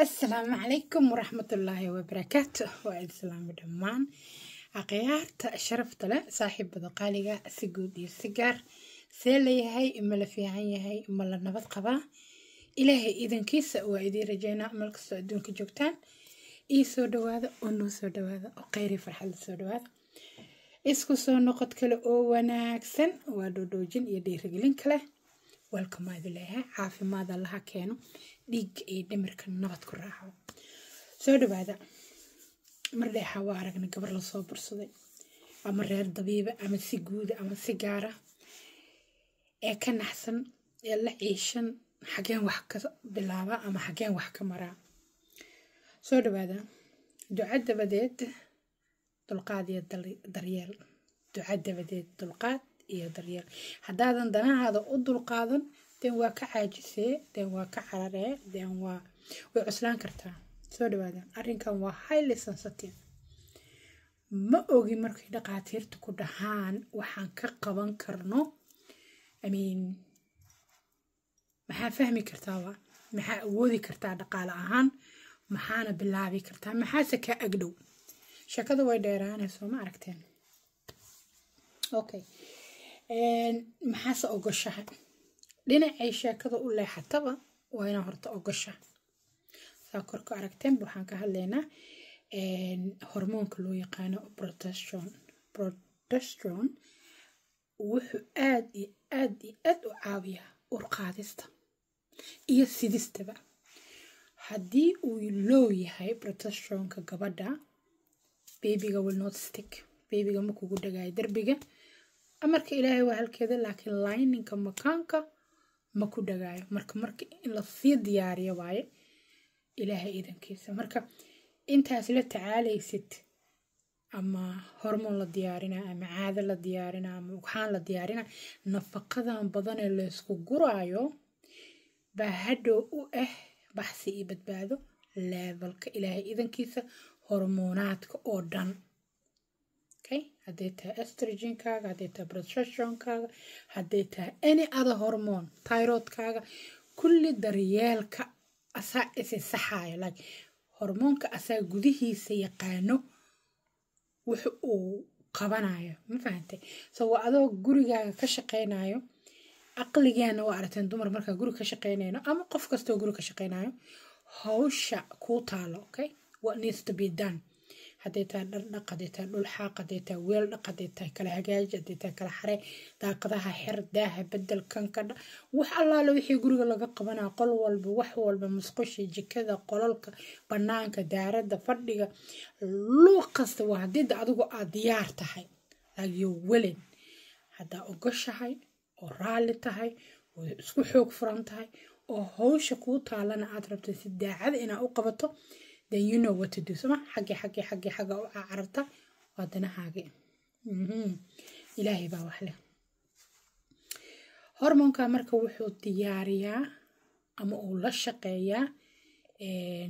assalaamu calaykum waraxmatullaahi wabarakaatu waa islaami dhammaan akhyaarta sharafta leh saaxiibada qaaliga si guud iyo si gaar see la yahay ma la fiican yahay ma la nabad qabaa ilaahay idankiisa waa idiin rajeynaa malkastoo adduunka joogtaan ii soo dhawaada oo noo soo dhawaada oo kheyri farxadla soo dhawaada isku soo noqod kale oo wanaagsan waa dhoodhoojin iyo dhiirigelin kale welcomaadu leeyahay caafimaada laha keeno dhiig iyo dhimirka nabad ku raaco soo dhawaada mardheexa waa aragna gabar lasoo bursaday ama reer dabiiba ama si guuda ama si gaara ah, ee ka naxsan ee la ciishan xageen wax ka bilaaba ama xageen wax ka maraa soo dhawaada duca dabadeed dulqaad iyo daryeel duca dabadeed dulqaad iyo daryeel haddaadan danahaada u dulqaadan den waa ka caajisee den waa ka cararee den waa way cuslaan kartaa soo dhawaadaan arrinkan waa highly sensitive ma ogi markay dhaqaatiirta ku dhahaan waxaan ka qaban karno amiin maxaa fahmi kartaa maxaa awoodi kartaa dhaqaale ahaan maxaana bilaabi kartaa maxaase ka agdhow sheekadu way dheeraanayso ma aragteen okay maxaase ogashaha dhinacay sheekada u leexataba waa inaa horta ogasha saa korka aragteen waxaan ka hadleynaa hormoonka loo yaqaano protestion protestron wuxuu aad iyo aad iyo aad u caawiyaa urqaadista iyo sidistaba haddii uu low yahay protestionka gabadha babyga willnot stick babyga kugu dhagaayo derbiga amarka ilaahay waa halkeeda laakiin lininka makaanka ma ku dhagaayo marka marka in lasii diyaariyo waaye ilaahay idankiisa marka intaas la tacaalaysid ama hormoon la diyaarina ama caado la diyaarina ama ugxaan la diyaarina nafaqadan badanee laysku guraayo baa hadhow u ah baxsi iyo badbaado leebalka ilaahay idankiisa hormoonaadka oo dhan hadday tahay estriginkaaga haday tahay broseshonkaaga haday tahay any other hormone tyrodkaaga kulli daryeelka asaa isi saxaayo like hormoonka asaa gudihiisa yaqaano wix uu qabanayo ma fahantay so adoo gurigaaga ka shaqaynayo aqligaana waa aragteen dumar markaa guri ka shaqaynayno ama qof kastoo guri ka shaqaynayo hawsha kuu taalo okay what needs to be done haday tahay dhardhaq haday tahay dhul xaaq haday weel dhaq haday kala hagaaji haday kala xare daaqadaha xer daaha bedel kankadha wax allaale wixii guriga laga qabanaa qol walba wax walba musqusha jikada qololka banaanka daarada fadhiga luuq kasta waa hadida adigu aad diyaar tahay laakiyo welin haddaa ogoshahay oo raalli tahay oo isku xoog furan tahay oo hawsha kuu taalana aad rabta si daacada inaa u qabato then you know what to do soma xaggi xaggi xaggi xagga u cararta waa danahaagi mm-hmm. ilaahay baa wax leh hormoonka marka wuxuu diyaariyaa ama uu la shaqeeyaa eh,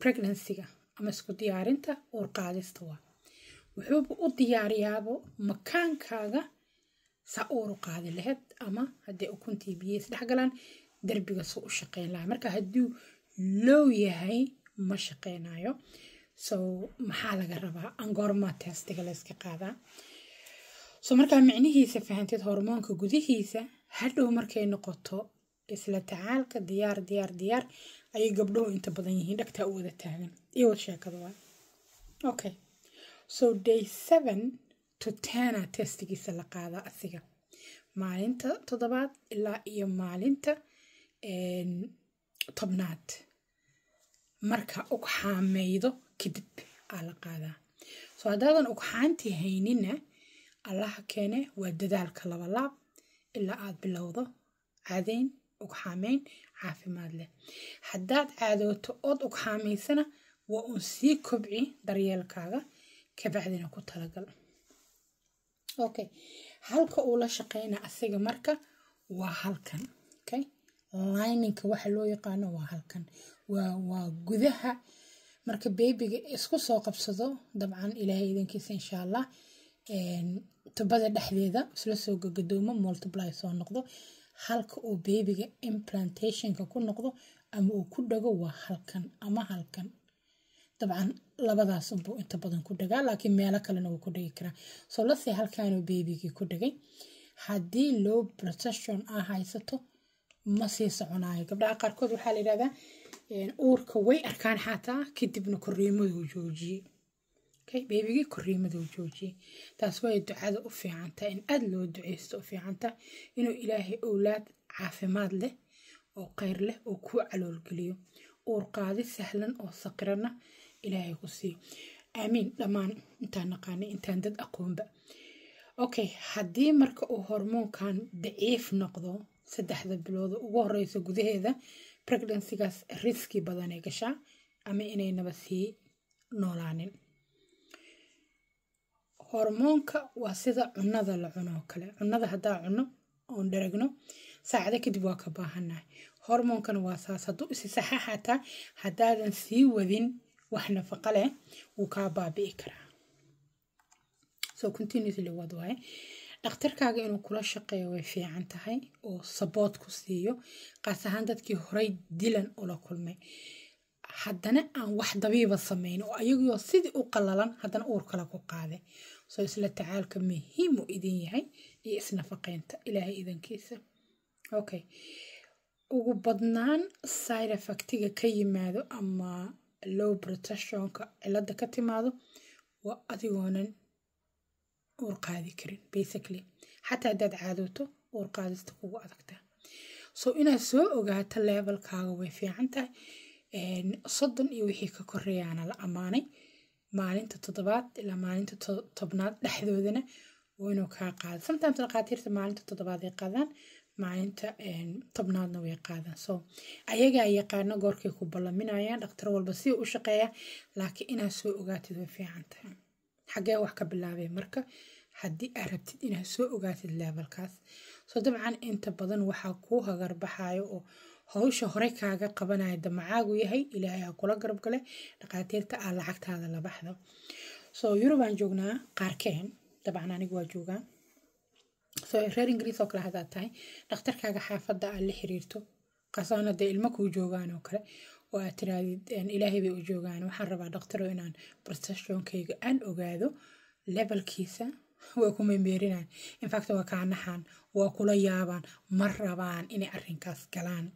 pregnancyga ama isku diyaarinta uur qaadista waa wuxuuba u diyaariyaabo makaankaaga saa uur u qaadi laheyd ama haddii ukuntii biyo isdhex derbiga suu u shaqeyn lahaa marka hadduu low yahay ma shaqeynayo so maxaa laga rabaa angoorma testiga layska qaadaa so markaa micnihiisa fahantid hormoonka gudihiisa hadhow markay noqoto isla tacaalka diyaar diyaar diyaar ayay gabdhahu inta badan yihiin dhagtaa u wada taagan iyo wad sheekada waay okay so day seven to tena testigiisa la qaadaa asiga maalinta toddobaad ilaa iyo maalinta tobnaad marka ugxaameydo kadib aa la qaadaa soo haddaadan ugxaanti haynina allaha keene waa dadaalka labalaab ilaa aad bilowdo caadayn ugxaameyn caafimaad leh haddaad caadooto ood ugxaameysana waa uun sii kobci daryeelkaaga kabacdina ku talagal okay halka uu la shaqeyna asiga marka waa halkan okay lyninka waxa loo yaqaano waa halkan waa gudaha marka bebiga isku soo qabsado dabcan ilaahay idankiisa insha allah tubada dhexdeeda isla soo gagadoomo multiply soo noqdo halka uu bebiga implantationka ku noqdo ama uu ku dhago waa halkan ama halkan dabcan labadaas inta badan ku dhagaa laakiin meelo kalena wuu ku dhagi karaa soo lase halkaanuu beebigii ku dhagay haddii low protection ah haysato ma sii soconayo gabdhaha qaarkood waxaa la yidhahdaa uurka way arkaan xataa kadibna koriimaduu joojiyey beebigii koriimaduu joojiyey taas way ducada u fiicantaa in aada loo duceysto u fiicantaa inuu ilaahay owlaad caafimaad leh oo kheyr leh oo kuu caloolgeliyo uur qaadi sahlan oo saqirana ilaahay ku siiyo aamiin dhammaan intaan naqaanay intaan dad aqoonba okay haddii marka uu hormoonkan daciif noqdo saddexda bilooda ugu horeysa gudaheeda regdancygaas riski badanay gashaa ama inaynaba sii noolaanin hormoonka waa sida cunada la cuno kale cunada haddaa cuno oon dharagno saacado kadib waa ka baahannahay hormoonkana waa saas hadduu isi saxa haddaadan sii wadin wax nafaqa leh wuu kaa baabi'i karaa so continuously wad waaye dhakhtarkaaga inuu kula shaqeeyo way fiican tahay oo sabood ku siiyo qaas ahaan dadkii horey dilan ula kulmay haddana aan wax dabiiba sameyn oo ayagoo sidii u qalalan haddana uur kale ku qaaday soo isla tacaalka muhiim u idin yahay iyo isnafaqeynta ilaahay idankiisa okay ugu badnaan sirefactiga ka yimaado ama low protectionka cilada ka timaado waa adigoonan uur qaadi karin basically xataa haddaad caadooto uur qaadista kugu adagtaa so inaad soo ogaato levelkaaga way fiican tahay soddon iyo wixii ka koreeyaana la ammaanay maalinta toddobaad ilaa maalinta tobnaad dhexdoodana inuu kaa qaado sometimes dhakhaatiirta maalinta toddobaad ay qaadaan maalinta tobnaadna way qaadaan so ayagaa yaqaana goorkay ku ballaminayaan dhakhtar walba si u shaqeeya laakiin inaad soo ogaatid way fiican tahay xagee wax ka bilaabay marka haddii aad rabtid inaad soo ogaatid leebalkaas soo dabcan inta badan waxaa kuu hagarbaxayo oo howsha hore kaaga qabanaya damacaagu yahay ilaahay ha kula garabgale dhaqaatiirta aa lacagtaada la baxdo soo yurubaan joognaa qaarkeen dabcan anigu waa joogaa soo reer ingiriis oo kale haddaad tahay dhakhtarkaaga xaafadda aad la xiriirto qasoona dee ilmo kuu joogaan oo kale oo aad tiraadid ilaahay bay u joogaan waxaan rabaa dhaktaro inaan brotectionkayga aan ogaado levelkiisa waa ku memeerinaan infact waa kaa naxaan waa kula yaabaan ma rabaan inay arinkaas galaan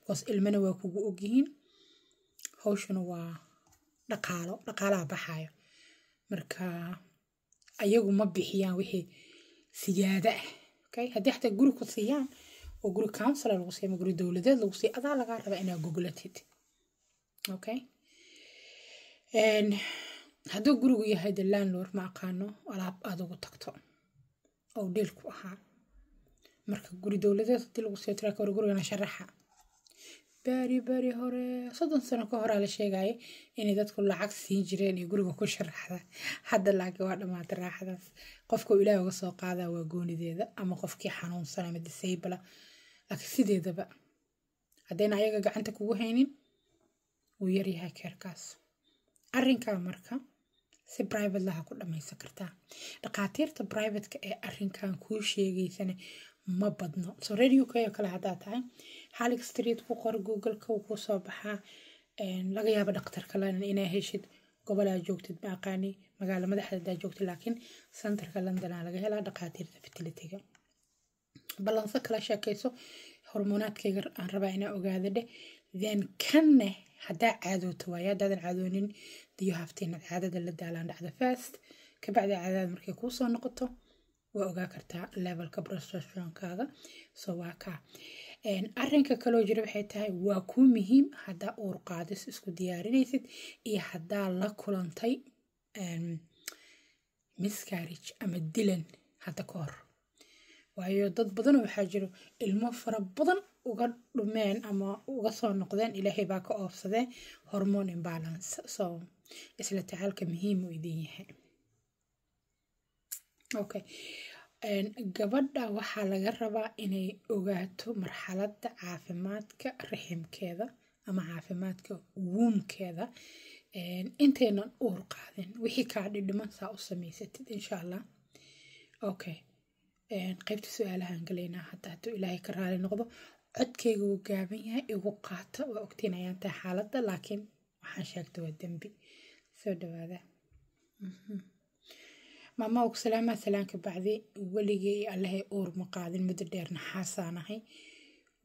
because ilmana waa kugu ogyihiin hawshuna waa dhaqaalo dhaqaalaha baxaayo marka ayagu ma bixiyaan wixii siyaada ah okay haddii xataa guri ku siiyaan oo guri councilor lagu siiy ama guri dowladeed lagu siiya adaa lagaa rabaa inaa goglatid okay hadduu gurigu yahay de landlord ma aqaano alaab adugu tagto oo dhiil ku ahaa marka guri dowladeed hadii lagu soo tiraaka hore gurigana sharaxa bari bari hore soddon sano ka horaa la sheegaya inay dadku lacag siin jireen iyo guriga ku sharaxda hadda laakiin waa dhammaata raaxadaas qofka ilaahi uga soo qaadaa waa goonideeda ama qofkii xanuunsan ama disaybla laakiin sideedaba haddayna ayaga gacanta kugu haynin wuu yaryahay keerkaas arinkaa marka si brivatelaha ku dhamaysa kartaa dhakhaatiirta brivateka ee arinkan kuu sheegaysana ma badno so radio k oo kale hadaa tahay halig street ku qor googleka kuu soo baxaa laga yaabo dhaktar kalen inaa heshid gobolaa joogtid maaqaani magaala madaxdadaa joogtid laakiin centerka londona laga helaa dhakhaatiirta fertilitiga balanso kala sheekayso hormoonaadkayga aan rabaa inaa ogaada dheh then kanne hadaa caadooto waay hadaadan caadoonin diyuhafta caadada la daalaan dhacda fast kabacdi caadada markay kuusoo noqoto waa ogaa kartaa levelka brostronkaaga so waa kaa arinka kaloo jira waxay tahay waa kuu muhiim hadaa uur qaadis isku diyaarinaysid iyo hadaa la kulantay miscarrige ama dilan hadda ka hor waayo dad badan waxaa jiro ilmo fara badan uga dhumeen ama uga soo noqdeen ilaahay baa ka oobsade hormone imbalance so isla tacaalka muhiim uu idin yahay okay gabadha waxaa laga rabaa inay ogaato marxaladda caafimaadka raximkeeda ama caafimaadka wuumkeeda intaynan uur qaadin wixii kaa dhidhiman saa u samaysatid insha allah okay qaybta su-aalahaan galaynaa hadda hadduu ilaahay ka raali noqdo codkeyga wuu gaaban yahay igu qaata waa ogtiin ayaan tahay xaaladda laakiin waxaan sheegta waa dembi soo dhawaada maama mhm. ugu salaamaa salaanka bacdi weligay allahay uur ma qaadin muddo dheer naxaasaan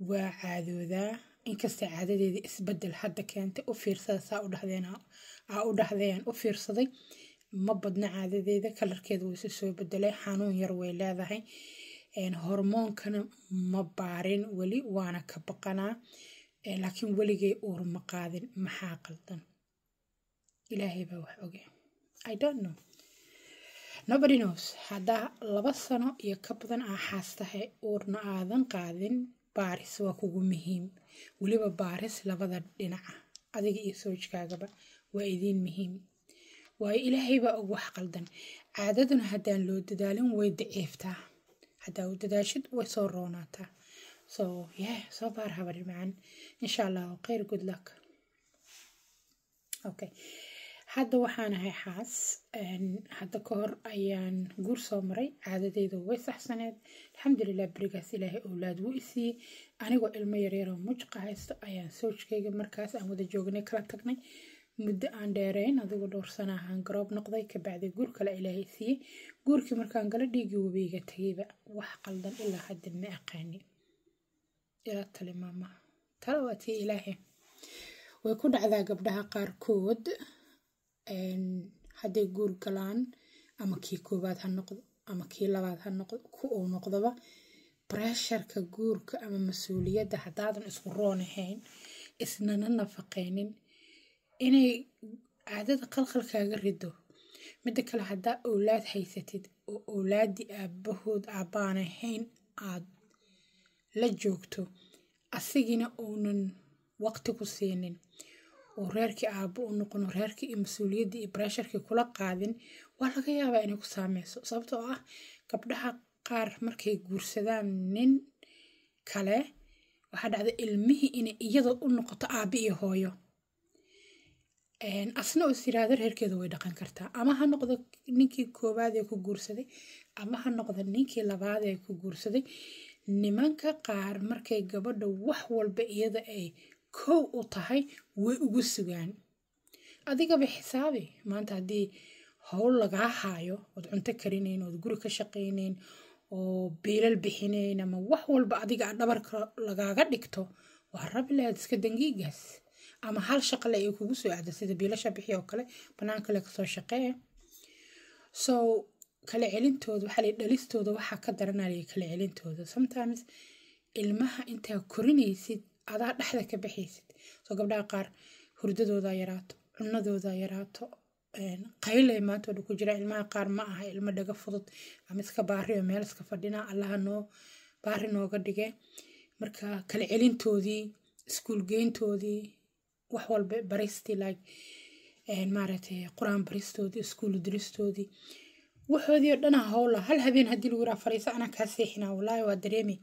waa caadoodaa inkastay caadadeeda isbeddel hadda keentay u fiirsada saa aa u dhahdayaan u fiirsaday ma badna caadadeeda kalarkeeda wuu isu soo bedelay xanuun yar way leedahay hormoonkana ma baarin weli waana ka baqanaa laakiin weligay uur ma qaadin maxaa qaldan ilaahaybaa wax oge haddaa laba sano iyo ka badan aa xaastahay uurna aadan qaadin baaris waa kugu muhiim weliba baaris labada dhinaca adiga iyo soojkaagaba waa idiin muhiim waayo ilaahaybaa og wax qaldan caadaduna haddaan loo dadaalin way daciiftaa haddaa u dadaashid way soo roonaataa so yeah soo baar habar macaan insha allah khayr good luck okay hadda waxaan ahay xaas hadda ka hor ayaan guur soo maray caadadeyda way saxsaneed alxamdulilah berigaas ilaahay owlaad wuu isiiyey anigoo ilmo yaryaroo mujqa haysto ayaan sowjkayga markaas aan wada joognay kala tagnay muddo aan dheerayn adigoo dhowr sana ahaan garoob noqday kabacdi guur kale ilaahay siiyey guurkii markaan gala dhiigii wabeyga tagayba wax qaldan ilaa hadda ma aqaani ilaa tale maamaha tale waa tii ilaahay way ku dhacdaa gabdhaha qaarkood hadday guur galaan ama kii koobaad ha noqdo ama kii labaad ha noqdo ku uu noqdoba bresharka guurka ama mas-uuliyadda haddaadan isku roon ahayn isnana nafaqeynin inay caadada qalqalkaaga rido mida kale haddaa owlaad haysatid oo owlaadii aabahood aabaan ahayn aad la joogto asigina uunan waqti ku siinin oo reerkii aabo u noqono reerkii iyo mas-uuliyadii iyo baresharkii kula qaadin waa laga yaabaa inay ku saameyso sababtoo ah gabdhaha qaar markay guursadaan nin kale waxaa dhacda ilmihii inay iyada u noqoto aabi iyo hooyo asna os tiraahdo reerkeeda way dhaqan kartaa ama ha noqdo ninkii koowaad ee ku guursaday ama ha noqdo ninkii labaad ee ku guursaday nimanka qaar markay gabadha wax walba iyada ay kow u tahay way ugu sugaan adigaba xisaabi maanta haddii howl lagaa haayo ood cunto karinayn ood guri ka shaqaynayn oo biilal bixinayn ama wax walba adiga dhabarka lagaaga dhigto waa rabi lahaad iska dangiigaas ama hal shaqale ay kugu soo aada sida biilasha bixi oo kale banaan kale kasoo shaqeeya so kala celintooda waxaa la dhalistooda waxaa ka daranaya kala celintooda sometimes ilmaha intaa korinaysid adaa dhexda ka baxaysid soo gabdhaha qaar hurdadooda yaraato cunadooda yaraato qayle maantoo ku jira ilmaha qaar ma aha ilmo dhaga fudud ama iska baari oo meel iska fadhina allaha noo baari nooga dhige marka kala celintoodii iskuul wax walba baristi like eh, maaragtay qur-aan baristoodii iskuul diristoodii waxoodii oo dhanaa ah howla hal habeen haddii lagu yiraa fariisa anaa kaa seexinaa walaahi waa dareemi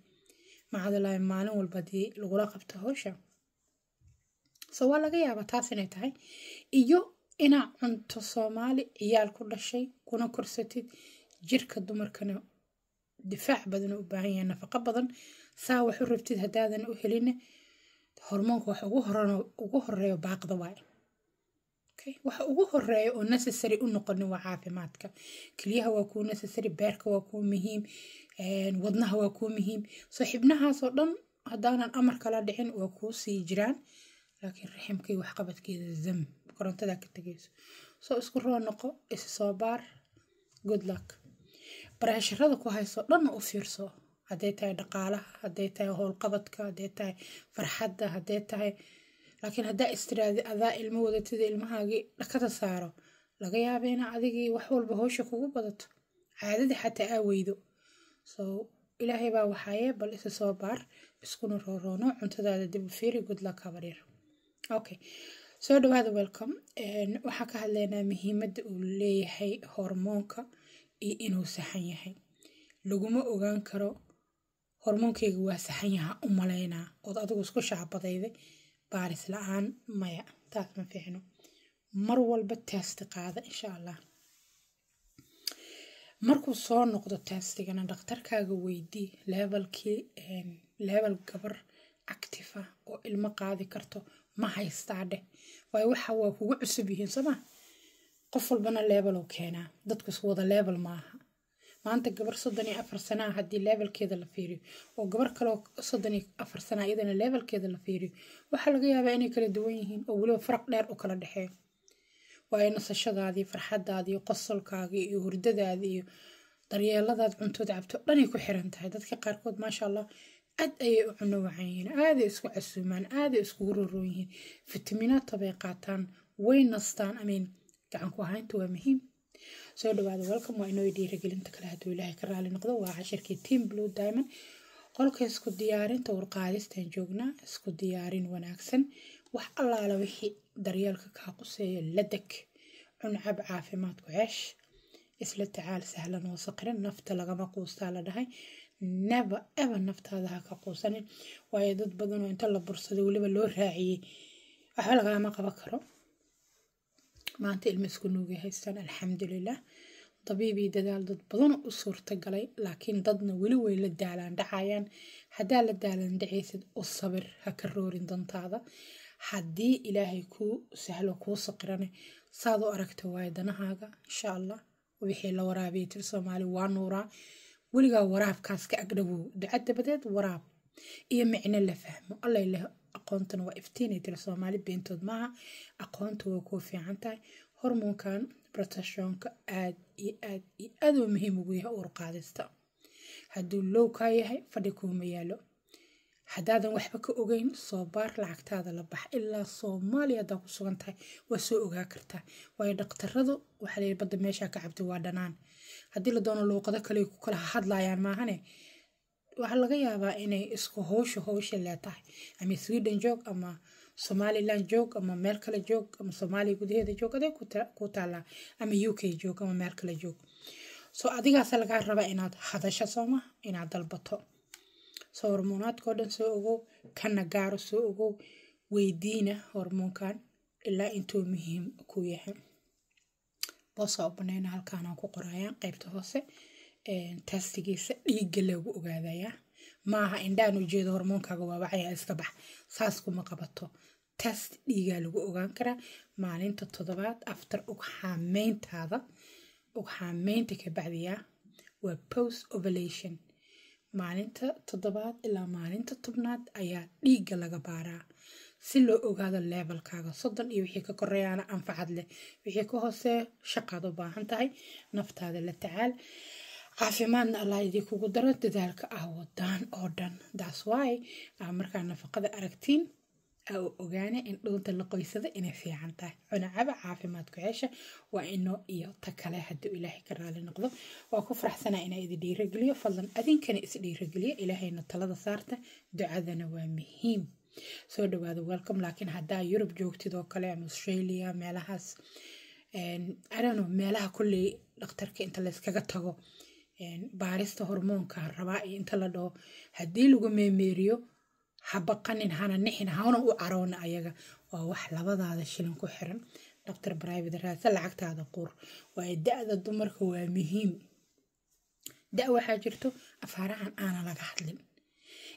macadalaahi maalin walba dii lagula qabto howsha so waa laga yaabaa taas inay tahay iyo inaa cunto soomaali ciyaal ku dhashay kuna korsatid jirka dumarkana difaac badan u baahan yahay nafaqa badan saa wax u rabtid haddaadan u helinna hormoonka wax ugu horeeyo baaqda waaye waxa ugu horeeya oo necessary u noqoni waa caafimaadka kelyaha waa kuu necessary beerka waa kuu muhiim eh, wadnaha waa kuu muhiim soo xibnahaasoo dhan haddaanan amar kala dhicin waa kuu sii jiraan laakiin raximkii waxqabadkeeda zam korontada ka tegayso soo isku roo noqo isa soo baar good luck barashirada ku hayso dhanna u fiirso haday tahay dhaqaalaha haday tahay howlqabadka haday tahay farxadda haday tahay laakiin hadaa istiraadi adaa ilmo wadatida ilmahaagii dhakada saaro laga yaaba inaa adigii wax walba howsha kugu badato caadada xataa aa weydo so ilaahay baa waxaaye bal isa soo baar iskuna rooroono cuntadaada dib u fiiri goodlak habaryar okay soo dhawaada welcome waxaan ka hadlaynaa muhiimadda uu leeyahay hormoonka iyo inuu saxan yahay laguma ogaan karo hormoonkeyga waa saxanyaha u malaynaa ood adigu isku shaacbadayday baaris la-aan maya taas ma fiicno mar walba taasti qaada insha allah markuu soo noqdo taastigana dhakhtarkaaga weydii leebalkii ehm, leebal gabar actifa ah oo ilmo qaadi karto ma haystaa dheh waayo waxa waa kugu cusub yihiin sooma qof walbana leebalow keenaa dadku iswada leebal maaha maanta gabar soddon iyo afar sanaa ah haddii leebalkeeda la fiiriyo oo gabar kaleo soddon iyo afar sanaa ah iyadana leebalkeeda la fiiriyo waxaa laga yaabaa inay kala duwan yihiin oo weliba faraq dheer u kala dhexeeyo waayo nasashadaadii farxadaadiiyo qosolkaagii iyo hurdadaadii iyo daryeeladaad cuntood cabto dhanay ku xiran tahay dadka qaarkood maasha allah aad ayay u cuno wacan yihiin aaday isku casuumaan aaday iskugu roroon yihiin fitaminaadta qaataan way nastaan amin gacanku ahaynta waa muhiim soo dhawaada welcom waa inoo dhiiragelinta kale hadduu ilaahay ka raali noqdo waa cashirkii team blue diamond qolka isku diyaarinta warqaadistaan joognaa isku diyaarin wanaagsan wax allaala wixii daryeelka kaa quseeya ladeg deg cuncab caafimaadku ceesh isla tacaal sahlan oo saqrin nafta lagama quustaa la dhahay naba aba naftaada ha ka quusanin waayo dad badanoo inta la bursaday weliba loo raaciyey waxba lagaama qaba karo maanta ilmasku nuugay haystaan alxamdulilah dabiibii dadaal dad badan u suurta galay laakiin dadna weli way la daalaan dhacayaan haddaa la daalaan dhacaysid u sabir ha ka roorin dantaada haddii ilaahay kuu sahlo kuu saqirane saad u aragta waayo danahaaga insha allah wixii la waraabiyay tir soomaali waa nuuraa weligaa waraabkaas ka agdhawow duca dabadeed waraab iyo micno la fahmo alla aqoontana waa iftiinay tiri soomaali beentood maaha aqoonta way kuu fiican tahay hormoonkan brotashonka aad iyo aad iyo aad muhiim ugu yahay uurqaadista hadduu lowkaa yahay fadhi kuuma yaalo haddaadan waxba ka ogeyn soo baar lacagtaada la bax ilaa soomaaliya haddaa ku sugan tahay waa soo ogaa kartaa waayo dhakhtaradu waxaa leeyahy badda meeshaa ka cabtay waa dhanaan haddii la doono luuqado kale ku kala hadlaayaan maahane waxaa laga yaabaa inay isku howsha howsha leetahay ama sweden joog ama somalilan joog ama meel kale joog ama soomaaliya gudaheeda joog adee ku taalaa ama u k joog ama meel kale joog so adigaasa lagaa rabaa inaad hadasha sooma inaad dalbato soo hormoonaadka dhan soo ogow kana gaaro soo ogow weydiina hormoonkan ilaa intuu muhiim ku yahay boosaa u baneyna ku qorayaan qeybta hoose taastigiisa dhiiga loogu ogaadaya maaha indhaan ujeedo hormoonkaaga waawacaya iska bax saas kuma qabato taast dhiigaa lagu ogaan karaa maalinta toddobaad after ugxaameyntaada ugxaameynta ka bacdiya waa post ovalation maalinta toddobaad ilaa maalinta tobnaad ayaa dhiigga laga baaraa si loo ogaado leebalkaaga soddon iyo wixii ka koreeyaana anfacad leh wixii ka hoosee shaqaad u baahan tahay naftaada la tacaal caafimaadna allah idinkugu daro dadaalka ah wadaan oo dhan taas waay ah, markaa nafaqada aragtiin aa ah, u ogaana in dhuunta la qoysada inay fiican tahay cunacaba caafimaadku ceesha waa ino iyo ta kale hadduu ilaahay ka raali noqdo waa ku faraxsanaa inaa idi dhiirageliyo fadlan adinkana is dhiirageliyo ilaahayna talada saarta ducadana waa muhiim soo dhawaada welcome laakiin haddaa yurub joogtid oo kale ama australia meelahaas eh, meelaha kulley dhakhtarka inta layskaga tago baarista hormoonka rabaa iyo inta la dhaho haddii lagu meemeeriyo ha baqanin hana nixin hana u caroona ayaga waa wax labadaada shilin ku xiran dhaktar baraavid raadsa lacagtaada qur waayo da-da dumarka waa muhiim da waxaa jirto afaarahan aana laga hadlin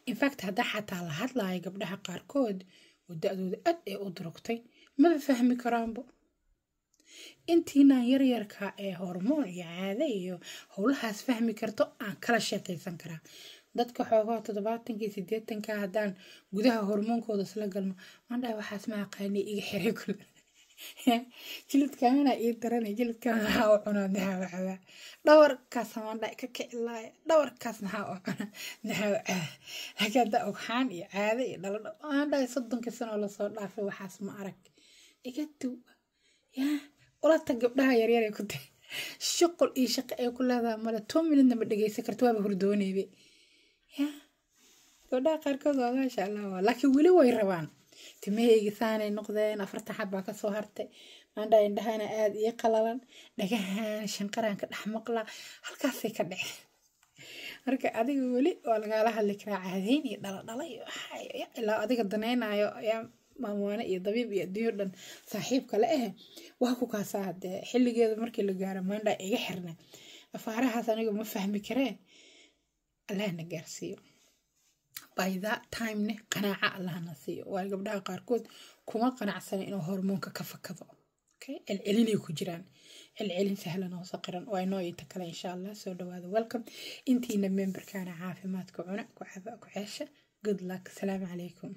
infact haddaa xataa la hadlayo gabdhaha qaarkood oo da-dooda aad ee u durugtay maba fahmi karaanbo intiinaan yaryarka ee hormoon iyo caade iyo howlahaas fahmi karto aan kala sheekaysan karaa dadka xoogaha todobaatankii sideetanka haddaan gudaha hormoonkooda isla galno mandha waxaas ma aqaanay iga xiray kul jilidkaana ii daranay jilidkan maxaa u cunaa dahaawacaba dhawarkaas mandha ka kicilaaya dhawarkaas maxaa u cunaa dahaawaca hagaada ogxaan iyo caade iyo dhaladha mandha soddonka sanoo lasoo dhaafay waxaas ma arag iga yaa ulata gabdhaha yaryar ee ku tahay shaqol iyo shaqo ay ku leedahay male toban minutna ma dhegeysan karto waaba hordooneybe ya gabdhaha qaarkood waa maasha allah waa laakiin weli way rabaan timahayga saanay noqdeen afarta xabbaa kasoo hartay maandha indhahana aada iyo qalalan dhagahan shanqaraan ka dhex maqla halkaasay ka dhece marka adiga weli waa lagaala hadli karaa caadayn iyo dhaladhala iyo waxaayo ilaa adiga danaynayo ayaa maamwaane iyo dabiib iyo adduunyo dhan saaxiib kale ah wax ku kaasaa hadee xilligeeda markii la gaaro maandha iga xirna afaarahaas aniga ma fahmi karee allahna gaarsiiyo by that timene qanaaca allahna siiyo waa gabdhaha qaarkood kuma qanacsana inuu hormoonka ka fakado celcelinay ku jiraan celcelin sahlan oo saqiran waa inoo ita kale insha allah soo dhawaada welcome intiina memberkana caafimaadka cuna ku ceesha good luck asalaamu calaykum